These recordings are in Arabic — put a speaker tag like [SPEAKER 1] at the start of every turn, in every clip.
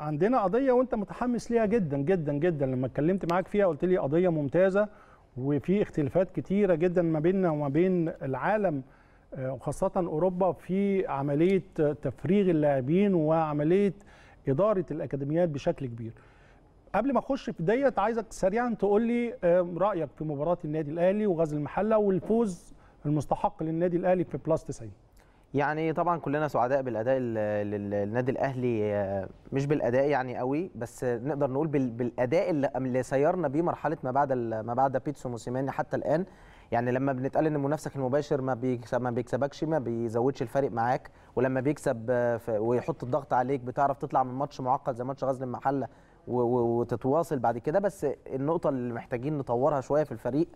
[SPEAKER 1] عندنا قضيه وانت متحمس ليها جدا جدا جدا لما اتكلمت معاك فيها قلت لي قضيه ممتازه وفي اختلافات كتيره جدا ما بيننا وما بين العالم آه، وخاصه اوروبا في عمليه تفريغ اللاعبين وعمليه اداره الاكاديميات بشكل كبير. قبل ما اخش في ديت عايزك سريعا تقول لي رايك في مباراه النادي الاهلي وغزل المحله والفوز المستحق للنادي الاهلي في بلاس 90.
[SPEAKER 2] يعني طبعا كلنا سعداء بالاداء النادي الاهلي آه، مش بالاداء يعني قوي بس نقدر نقول بالاداء اللي سيرنا بيه مرحله ما بعد ما بعد بيتسو موسيماني حتى الان يعني لما بنتقال ان منافسك المباشر ما بيكسب ما بيكسبكش ما بيزودش الفارق معاك ولما بيكسب آه، ويحط الضغط عليك بتعرف تطلع من ماتش معقد زي ماتش غزل المحله وتتواصل بعد كده بس النقطه اللي محتاجين نطورها شويه في الفريق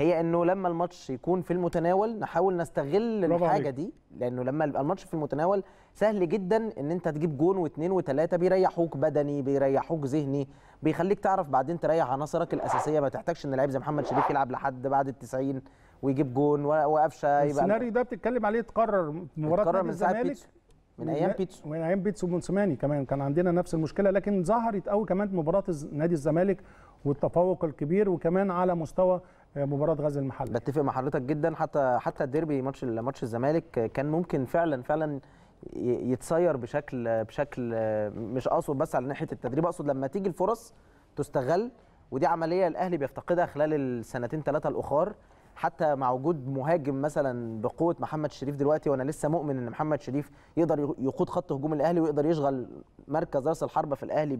[SPEAKER 2] هي انه لما الماتش يكون في المتناول نحاول نستغل الحاجه دي لانه لما يبقى الماتش في المتناول سهل جدا ان انت تجيب جون واثنين وثلاثه بيريحوك بدني بيريحوك ذهني بيخليك تعرف بعدين تريح عناصرك الاساسيه ما تحتاجش ان لعيب زي محمد شريف يلعب لحد بعد ال 90 ويجيب جون وقفشه يبقى السيناريو
[SPEAKER 1] ده بتتكلم عليه تقرر مباراه اتكرر من الزمالك من ايام
[SPEAKER 2] بيتسو من ايام بيتسو ومنسماني كمان
[SPEAKER 1] كان عندنا نفس المشكله لكن ظهرت قوي كمان مباراه نادي الزمالك والتفوق الكبير
[SPEAKER 2] وكمان على مستوى مباراه غزل المحله بتفق مع حضرتك جدا حتى حتى الديربي ماتش ماتش الزمالك كان ممكن فعلا فعلا يتصير بشكل بشكل مش اقصد بس على ناحيه التدريب اقصد لما تيجي الفرص تستغل ودي عمليه الاهلي بيفتقدها خلال السنتين ثلاثه الاخر حتى مع وجود مهاجم مثلا بقوه محمد شريف دلوقتي وانا لسه مؤمن ان محمد شريف يقدر يقود خط هجوم الاهلي ويقدر يشغل مركز راس الحربه في الاهلي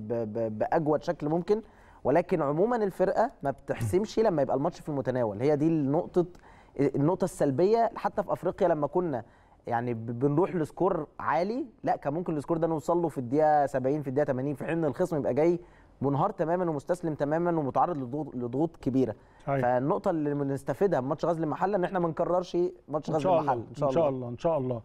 [SPEAKER 2] باجود شكل ممكن ولكن عموما الفرقه ما بتحسمش لما يبقى الماتش في المتناول هي دي النقطه النقطه السلبيه حتى في افريقيا لما كنا يعني بنروح لسكور عالي لا كان ممكن السكور ده نوصل له في الدقيقه 70 في الدقيقه 80 في حين الخصم يبقى جاي منهار تماما ومستسلم تماما ومتعرض لضغوط كبيره أيوة. فالنقطه اللي بنستفيدها من ماتش غزل المحله ان احنا ما نكررش ماتش غزل المحله ان شاء الله ان شاء
[SPEAKER 1] الله, إن شاء الله.